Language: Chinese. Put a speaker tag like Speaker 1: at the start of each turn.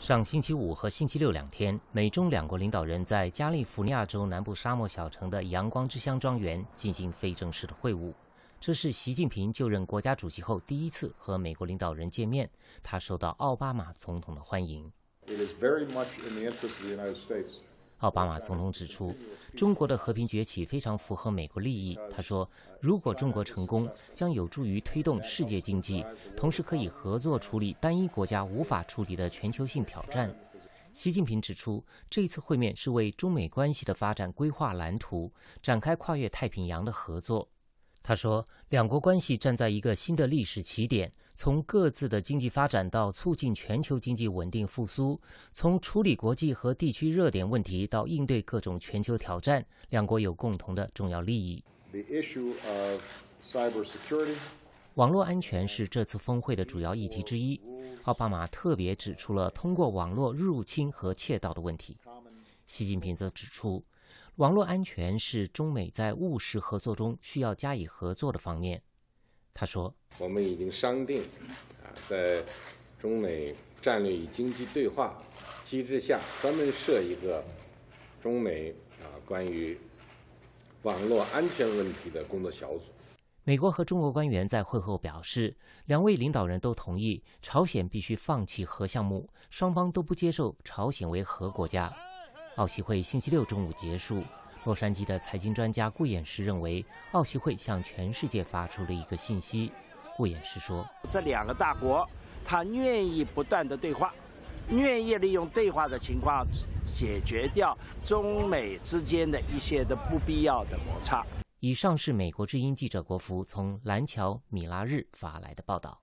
Speaker 1: 上星期五和星期六两天，美中两国领导人在加利福尼亚州南部沙漠小城的阳光之乡庄园进行非正式的会晤。这是习近平就任国家主席后第一次和美国领导人见面，他受到奥巴马总统的欢迎。奥巴马总统指出，中国的和平崛起非常符合美国利益。他说，如果中国成功，将有助于推动世界经济，同时可以合作处理单一国家无法处理的全球性挑战。习近平指出，这次会面是为中美关系的发展规划蓝图，展开跨越太平洋的合作。他说，两国关系站在一个新的历史起点，从各自的经济发展到促进全球经济稳定复苏，从处理国际和地区热点问题到应对各种全球挑战，两国有共同的重要利益。网络安全是这次峰会的主要议题之一。奥巴马特别指出了通过网络入侵和窃盗的问题。习近平则指出。网络安全是中美在务实合作中需要加以合作的方面，他说：“我们已经商定，啊，在中美战略与经济对话机制下，专门设一个中美啊关于网络安全问题的工作小组。”美国和中国官员在会后表示，两位领导人都同意朝鲜必须放弃核项目，双方都不接受朝鲜为核国家。奥会星期六中午结束。洛杉矶的财经专家顾衍士认为，奥会向全世界发出了一个信息。顾衍士说：“这两个大国，他愿意不断的对话，愿意利用对话的情况解决掉中美之间的一些的不必要的摩擦。”以上是美国之音记者国福从蓝桥米拉日发来的报道。